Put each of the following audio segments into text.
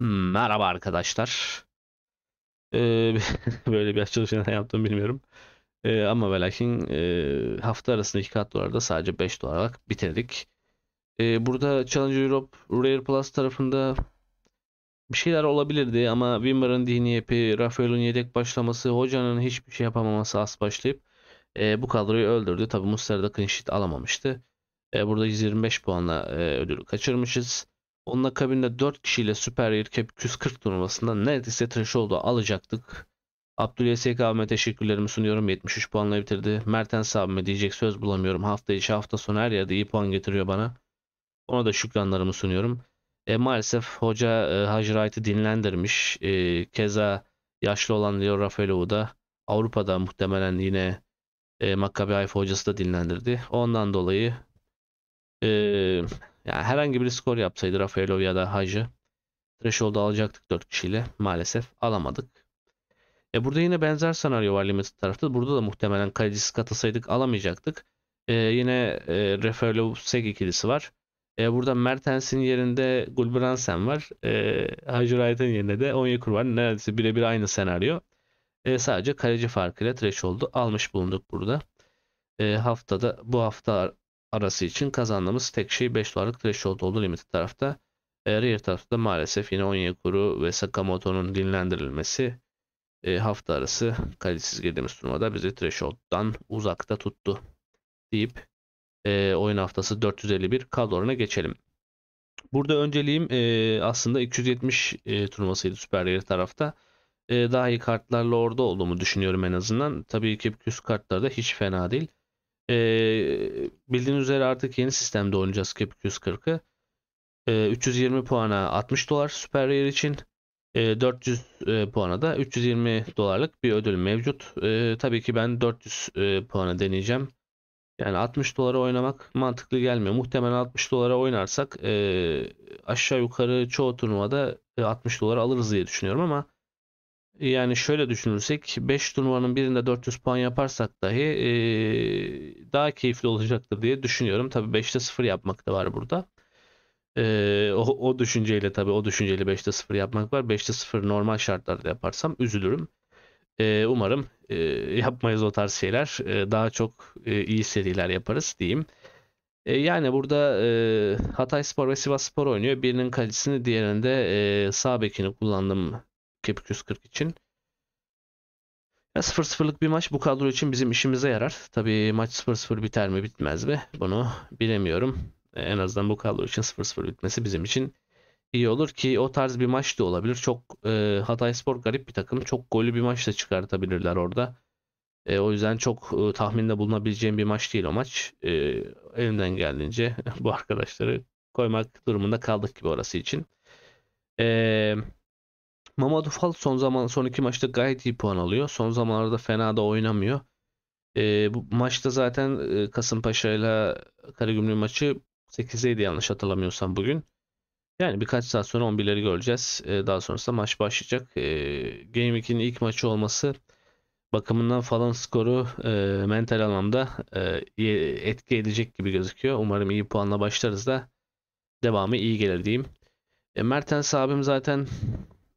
Hmm, merhaba arkadaşlar. Ee, böyle bir açılış neden yaptığımı bilmiyorum. Ee, ama ve lakin e, hafta arasındaki katlarda sadece 5 dolarlık bitirdik. Ee, burada Challenge Europe Rare Plus tarafında bir şeyler olabilirdi ama Wimmer'ın dini yapı, Rafael'in yedek başlaması, hocanın hiçbir şey yapamaması as başlayıp e, bu kadroyu öldürdü. Tabi Muster'da clean sheet alamamıştı. E, burada 125 puanla e, ödülü kaçırmışız. Onun akabinde 4 kişiyle Süper Erkep 240 turnuvasında neredeyse oldu alacaktık. Abdülyasak abime teşekkürlerimi sunuyorum. 73 puanla bitirdi. Merten abime diyecek söz bulamıyorum. Hafta içi hafta sonu her yerde iyi puan getiriyor bana. Ona da şükranlarımı sunuyorum. E, maalesef hoca e, Hacı Wright'ı dinlendirmiş. E, keza yaşlı olan Leo Rafaelov'u da Avrupa'da muhtemelen yine e, Maccabi Haifa hocası da dinlendirdi. Ondan dolayı e, ya herhangi bir skor yapsaydı Rafaelo ya da Hacı Threshold'u alacaktık 4 kişiyle. Maalesef alamadık. E burada yine benzer senaryo var limit tarafta. Burada da muhtemelen kalecisi katasaydık alamayacaktık. E yine e, Rafaelo seg ikilisi var. E burada Mertens'in yerinde Gulbrandsen var. E, Hacı Wright'ın yerine de Onyekuru var. Neredeyse birebir aynı senaryo. E, sadece kaleci farkıyla Threshold'u almış bulunduk burada. E, haftada bu hafta arası için kazandığımız tek şey 5 dolarlık threshold oldu limit tarafta. E, Rear tarafta da maalesef yine Onyekuru ve Sakamoto'nun dinlendirilmesi e, hafta arası kalitesiz girdiğimiz turnuvada bizi threshold'dan uzakta tuttu deyip e, oyun haftası 451 kadrona geçelim. Burada önceliğim e, aslında 270 e, turnuvasıydı Süper Lig'e tarafta. E, daha iyi kartlarla orada olduğumu düşünüyorum en azından. Tabii ki küs kartlar da hiç fena değil. E, bildiğiniz üzere artık yeni sistemde oynayacağız Cap 240'ı. E, 320 puana 60 dolar Super Rare için. E, ee, 400 e, puana da 320 dolarlık bir ödül mevcut. E, tabii ki ben 400 e, puana deneyeceğim. Yani 60 dolara oynamak mantıklı gelmiyor. Muhtemelen 60 dolara oynarsak e, aşağı yukarı çoğu turnuvada 60 e, dolara alırız diye düşünüyorum ama yani şöyle düşünürsek 5 turnuvanın birinde 400 puan yaparsak dahi e, daha keyifli olacaktır diye düşünüyorum. Tabii 5'te 0 yapmak da var burada. E, o, o düşünceyle tabii o düşünceyle 5'te 0 yapmak var. 5'te 0 normal şartlarda yaparsam üzülürüm. E, umarım e, yapmayız o tarz şeyler. E, daha çok e, iyi seriler yaparız diyeyim. E, yani burada e, Hatay Spor ve Sivas Spor oynuyor. Birinin kalecisini diğerinde e, sağ bekini kullandım Rakip 240 için. Ya 0-0'lık bir maç bu kadro için bizim işimize yarar. Tabii maç 0-0 biter mi bitmez mi bunu bilemiyorum. E, en azından bu kadro için 0-0 bitmesi bizim için iyi olur ki o tarz bir maç da olabilir. Çok e, Hatayspor garip bir takım. Çok golü bir maç da çıkartabilirler orada. E, o yüzden çok e, tahminde bulunabileceğim bir maç değil o maç. E, elimden geldiğince bu arkadaşları koymak durumunda kaldık gibi orası için. Eee Mamadou Fall son zaman son iki maçta gayet iyi puan alıyor. Son zamanlarda fena da oynamıyor. E, bu maçta zaten e, Kasımpaşa ile Karagümrük maçı 8'deydi yanlış hatırlamıyorsam bugün. Yani birkaç saat sonra 11'leri göreceğiz. E, daha sonrasında maç başlayacak. E, Game 2'nin ilk maçı olması bakımından falan skoru e, mental anlamda e, etki edecek gibi gözüküyor. Umarım iyi puanla başlarız da devamı iyi gelir diyeyim. E, Mertens abim zaten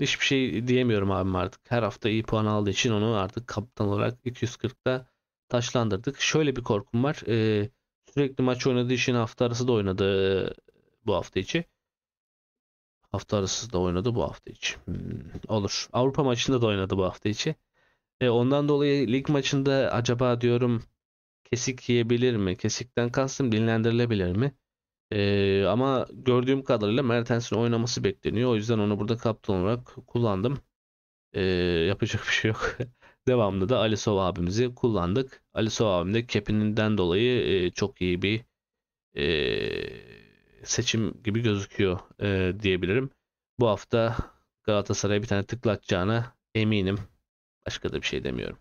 hiçbir şey diyemiyorum abim artık. Her hafta iyi puan aldığı için onu artık kaptan olarak 240'ta taşlandırdık. Şöyle bir korkum var. Ee, sürekli maç oynadığı için hafta arası da oynadı e, bu hafta içi. Hafta arası da oynadı bu hafta içi. Hmm, olur. Avrupa maçında da oynadı bu hafta içi. E, ondan dolayı lig maçında acaba diyorum kesik yiyebilir mi? Kesikten kastım dinlendirilebilir mi? Ee, ama gördüğüm kadarıyla Mertens'in oynaması bekleniyor. O yüzden onu burada kaptan olarak kullandım. Ee, yapacak bir şey yok. Devamlı da Alisov abimizi kullandık. Alisov abim de kepinden dolayı e, çok iyi bir e, seçim gibi gözüküyor e, diyebilirim. Bu hafta Galatasaray'a bir tane tıklatacağına eminim. Başka da bir şey demiyorum.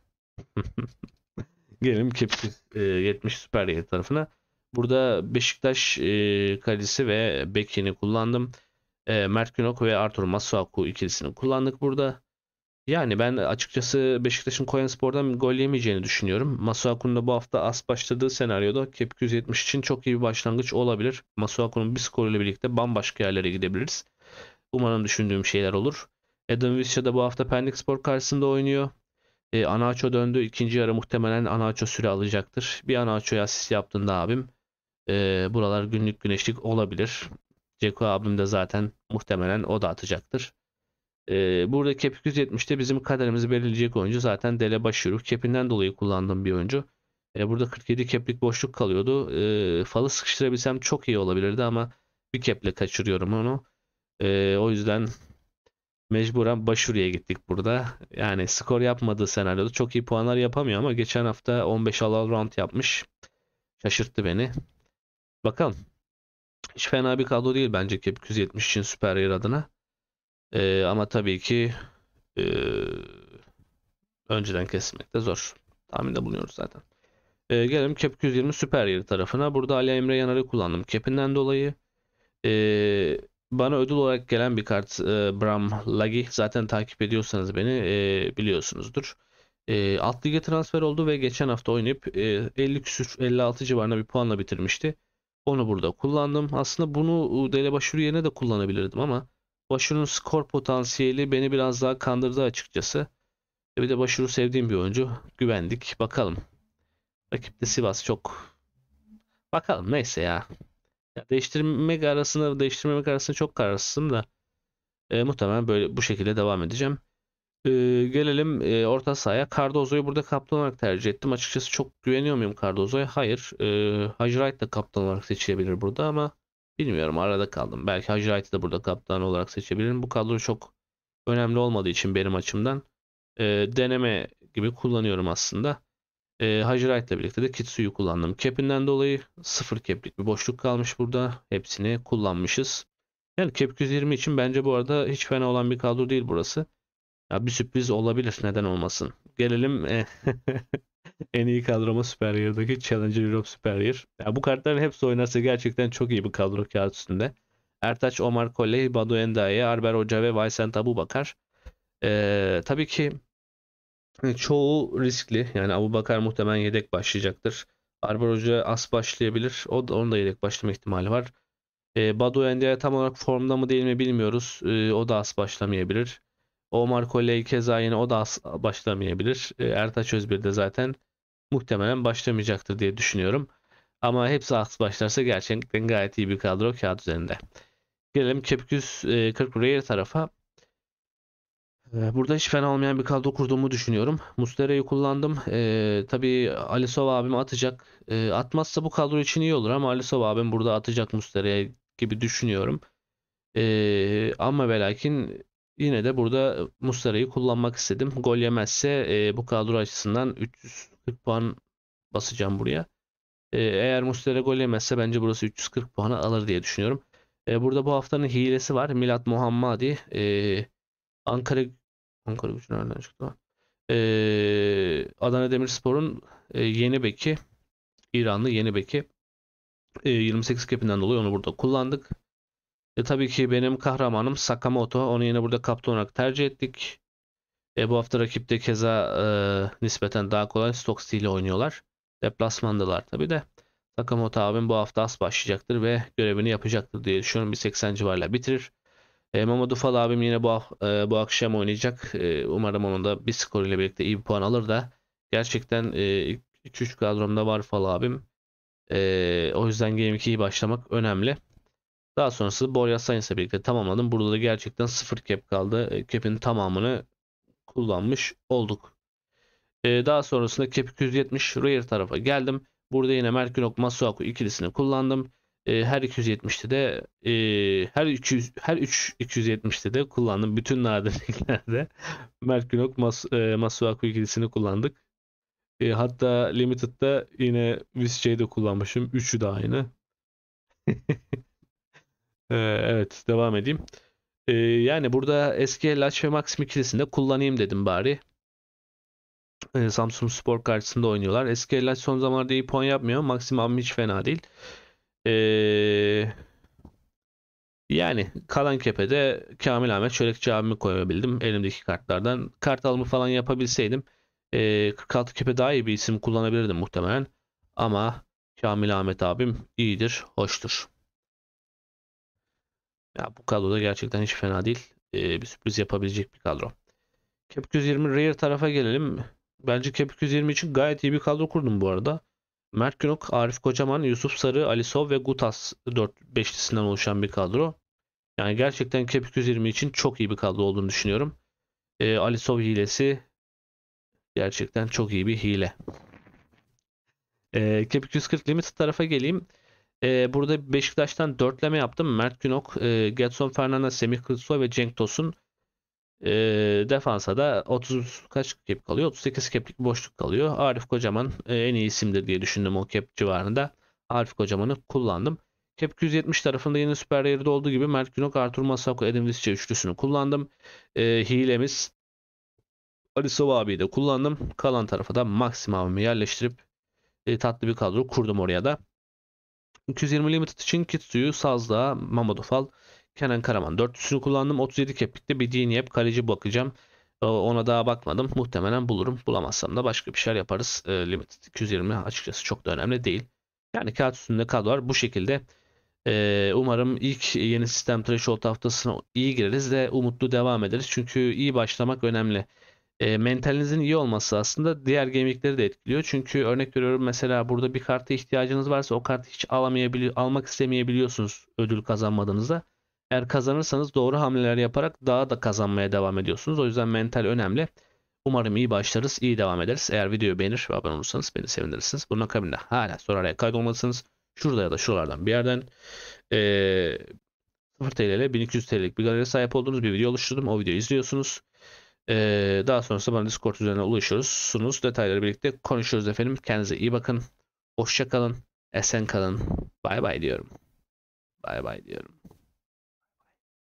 Gelelim Kepsi e, 70 Süper Lig tarafına. Burada Beşiktaş e, kalesi ve Bekin'i kullandım. E, Mert Günok ve Arthur Masuaku ikilisini kullandık burada. Yani ben açıkçası Beşiktaş'ın Konyaspor'dan gol yemeyeceğini düşünüyorum. Masuaku'nun da bu hafta az başladığı senaryoda Kep 270 için çok iyi bir başlangıç olabilir. Masuaku'nun bir skoruyla birlikte bambaşka yerlere gidebiliriz. Umarım düşündüğüm şeyler olur. Adam Visca da bu hafta Pendik Spor karşısında oynuyor. E, Anaço döndü. İkinci yarı muhtemelen Anaço süre alacaktır. Bir Anaço'ya asist da abim e, buralar günlük güneşlik olabilir. Ceko abim de zaten muhtemelen o da atacaktır. E, burada Kep 270'te bizim kaderimizi belirleyecek oyuncu zaten Dele Başyuruk. Kepinden dolayı kullandığım bir oyuncu. E, burada 47 keplik boşluk kalıyordu. E, falı sıkıştırabilsem çok iyi olabilirdi ama bir keple kaçırıyorum onu. E, o yüzden mecburen başuriye gittik burada. Yani skor yapmadığı senaryoda çok iyi puanlar yapamıyor ama geçen hafta 15 all round yapmış. Şaşırttı beni. Bakalım. Hiç fena bir kadro değil bence Kep 170 için Süper Yer adına. Ee, ama tabii ki e, önceden kesmek de zor. Tahminde bulunuyoruz zaten. Ee, gelelim Kep 220 Süper Yer tarafına. Burada Ali Emre Yanar'ı kullandım. Kep'inden dolayı e, bana ödül olarak gelen bir kart e, Bram Lagi. Zaten takip ediyorsanız beni e, biliyorsunuzdur. E, alt lige transfer oldu ve geçen hafta oynayıp e, 50 küsür 56 civarında bir puanla bitirmişti. Onu burada kullandım. Aslında bunu Dele Başuru yerine de kullanabilirdim ama Başuru'nun skor potansiyeli beni biraz daha kandırdı açıkçası. E, bir de Başuru sevdiğim bir oyuncu. Güvendik. Bakalım. Rakip de Sivas çok. Bakalım neyse ya. ya değiştirmek arasında değiştirmemek arasında çok kararsızım da e, muhtemelen böyle bu şekilde devam edeceğim. Ee, gelelim e, orta sahaya. Cardozo'yu burada kaptan olarak tercih ettim. Açıkçası çok güveniyor muyum Cardozo'ya? Hayır. Ee, Hacı Wright da kaptan olarak seçilebilir burada ama bilmiyorum arada kaldım. Belki Hacı Wright'ı da burada kaptan olarak seçebilirim. Bu kadro çok önemli olmadığı için benim açımdan e, deneme gibi kullanıyorum aslında. E, Hacı birlikte de Kitsu'yu kullandım. Cap'inden dolayı sıfır cap'lik bir boşluk kalmış burada. Hepsini kullanmışız. Yani cap 120 için bence bu arada hiç fena olan bir kadro değil burası. Ya bir sürpriz olabilir neden olmasın. Gelelim eh, en iyi kadroma Süper Year'daki Challenger Europe Süper Year. Ya bu kartların hepsi oynarsa gerçekten çok iyi bir kadro kağıt üstünde. Ertaç, Omar Kolley, Badu Endaye, Arber Hoca ve Vaysent Abubakar. Ee, eh, tabii ki eh, çoğu riskli. Yani Bakar muhtemelen yedek başlayacaktır. Arber Hoca as başlayabilir. O da, onun da yedek başlama ihtimali var. Ee, Badu Endaye tam olarak formda mı değil mi bilmiyoruz. Ee, o da as başlamayabilir. Omar Colley keza yine o da başlamayabilir. E, Ertaç Özbir de zaten muhtemelen başlamayacaktır diye düşünüyorum. Ama hepsi aks başlarsa gerçekten gayet iyi bir kadro kağıt üzerinde. Gelelim Kepküs 40 e, Reyer tarafa. E, burada hiç fena olmayan bir kadro kurduğumu düşünüyorum. Mustera'yı kullandım. E, tabii Alisov abim atacak. E, atmazsa bu kadro için iyi olur ama Alisov abim burada atacak Mustera'ya gibi düşünüyorum. E, ama ve Yine de burada e, Muslera'yı kullanmak istedim. Gol yemezse e, bu kadro açısından 340 puan basacağım buraya. E, eğer Muslera gol yemezse bence burası 340 puanı alır diye düşünüyorum. E, burada bu haftanın hilesi var. Milat Muhammadi e, Ankara Ankara gücü nereden çıktı? E, Adana Demirspor'un e, yeni beki İranlı yeni beki e, 28 kepinden dolayı onu burada kullandık. E, tabii ki benim kahramanım Sakamoto. Onu yine burada kaptan olarak tercih ettik. E, bu hafta rakipte keza e, nispeten daha kolay Stokes ile oynuyorlar. Deplasmandılar tabi de. Sakamoto abim bu hafta az başlayacaktır ve görevini yapacaktır diye düşünüyorum. Bir 80 civarıyla bitirir. E, Mamadou Fal abim yine bu, e, bu akşam oynayacak. E, umarım onun da bir skor ile birlikte iyi bir puan alır da. Gerçekten e, 2-3 kadromda var Fal abim. E, o yüzden Game 2'yi başlamak önemli. Daha sonrası Borja Sainz'le birlikte tamamladım. Burada da gerçekten sıfır cap kaldı. E, cap'in tamamını kullanmış olduk. E, daha sonrasında cap 270 rear tarafa geldim. Burada yine Merkinok Masuaku ikilisini kullandım. E, her 270'te de her 200 her 3 270'te de kullandım. Bütün nadirliklerde Merkinok Mas, Masuaku ikilisini kullandık. hatta Limited'da yine Viscay'ı da kullanmışım. Üçü de aynı. Ee, evet devam edeyim. Ee, yani burada eski Laç ve Maxim ikilisini de kullanayım dedim bari. Ee, Samsung Spor karşısında oynuyorlar. Eski Laç son zamanlarda iyi puan yapmıyor. Maxim abim hiç fena değil. Ee, yani kalan kepede Kamil Ahmet Çörek abimi koyabildim elimdeki kartlardan. Kart alımı falan yapabilseydim e, ee, 46 kepe daha iyi bir isim kullanabilirdim muhtemelen. Ama Kamil Ahmet abim iyidir, hoştur. Ya bu da gerçekten hiç fena değil. Ee, bir sürpriz yapabilecek bir kadro. Cap 220 Rear tarafa gelelim. Bence Cap 220 için gayet iyi bir kadro kurdum bu arada. Mert Günok, Arif Kocaman, Yusuf Sarı, Ali ve Gutas 4-5'lisinden oluşan bir kadro. Yani gerçekten Cap 220 için çok iyi bir kadro olduğunu düşünüyorum. Ee, Ali hilesi gerçekten çok iyi bir hile. Ee, Cap 240 Limited tarafa geleyim. E, burada Beşiktaş'tan dörtleme yaptım. Mert Günok, e, Getson Fernandes, Semih Kılıçsoy ve Cenk Tosun e, defansa da 30 kaç kep kalıyor? 38 keplik boşluk kalıyor. Arif Kocaman e, en iyi isimdir diye düşündüm o kep civarında. Arif Kocaman'ı kullandım. Kep 270 tarafında yine Süper Yarı'da olduğu gibi Mert Günok, Artur Masako, Edin Visce üçlüsünü kullandım. E, hilemiz Ali Sova abiyi de kullandım. Kalan tarafa da maksimumumu yerleştirip e, tatlı bir kadro kurdum oraya da. 220 Limited için Kitsu'yu, Sazda, Mamadou Fall, Kenan Karaman. Dörtlüsünü kullandım. 37 kepikte bir Diniyep kaleci bakacağım. Ee, ona daha bakmadım. Muhtemelen bulurum. Bulamazsam da başka bir şeyler yaparız. Ee, Limited 220 açıkçası çok da önemli değil. Yani kağıt üstünde kadrolar bu şekilde. Ee, umarım ilk yeni sistem threshold haftasına iyi gireriz de umutlu devam ederiz. Çünkü iyi başlamak önemli e, mentalinizin iyi olması aslında diğer gemikleri de etkiliyor. Çünkü örnek veriyorum mesela burada bir karta ihtiyacınız varsa o kartı hiç alamayabili almak istemeyebiliyorsunuz ödül kazanmadığınızda. Eğer kazanırsanız doğru hamleler yaparak daha da kazanmaya devam ediyorsunuz. O yüzden mental önemli. Umarım iyi başlarız, iyi devam ederiz. Eğer videoyu beğenir ve abone olursanız beni sevinirsiniz. Bunun akabinde hala soraraya kaydolmalısınız. Şurada ya da şuralardan bir yerden ee, 0 TL ile 1200 TL'lik bir galeriye sahip olduğunuz bir video oluşturdum. O videoyu izliyorsunuz. Ee, daha sonrasında bana Discord üzerine ulaşıyorsunuz. Detayları birlikte konuşuyoruz efendim. Kendinize iyi bakın. Hoşça kalın. Esen kalın. Bay bay diyorum. Bay bay diyorum.